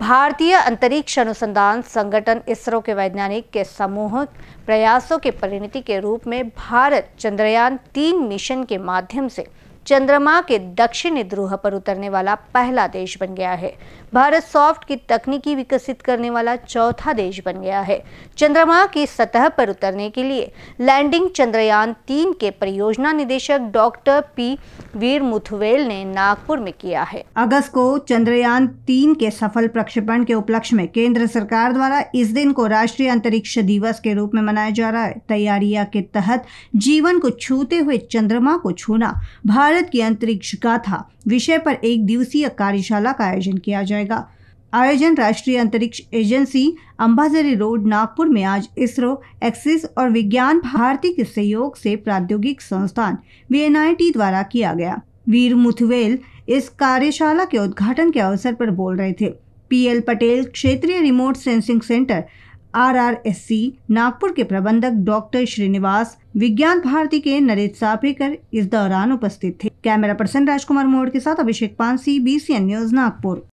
भारतीय अंतरिक्ष अनुसंधान संगठन इसरो के वैज्ञानिक के समूह प्रयासों के परिणति के रूप में भारत चंद्रयान तीन मिशन के माध्यम से चंद्रमा के दक्षिणी ध्रुव पर उतरने वाला पहला देश बन गया है भारत सॉफ्ट की तकनीकी विकसित करने वाला चौथा देश बन गया है चंद्रमा की सतह पर उतरने के लिए लैंडिंग चंद्रयान तीन के परियोजना निदेशक डॉक्टर पी वीर मुथवेल ने नागपुर में किया है अगस्त को चंद्रयान तीन के सफल प्रक्षेपण के उपलक्ष्य में केंद्र सरकार द्वारा इस दिन को राष्ट्रीय अंतरिक्ष दिवस के रूप में मनाया जा रहा है तैयारिया के तहत जीवन को छूते हुए चंद्रमा को छूना भारत भारत की अंतरिक्ष गाथा विषय पर एक दिवसीय कार्यशाला का आयोजन किया जाएगा आयोजन राष्ट्रीय अंतरिक्ष एजेंसी अम्बाजरी रोड नागपुर में आज इसरो एक्सिस और विज्ञान भारती के सहयोग से प्रौद्योगिक संस्थान वी द्वारा किया गया वीर मुथवेल इस कार्यशाला के उद्घाटन के अवसर पर बोल रहे थे पीएल पटेल क्षेत्रीय remote sensing centre RRSC Nagpur के प्रबंधक डॉक्टर श्रीनिवास विज्ञान भारती के नरेश सापेकर इस दौरान उपस्थित थे कैमरा पर्सन राजकुमार मोड़ के साथ अभिषेक पांसी बीसीएन न्यूज नागपुर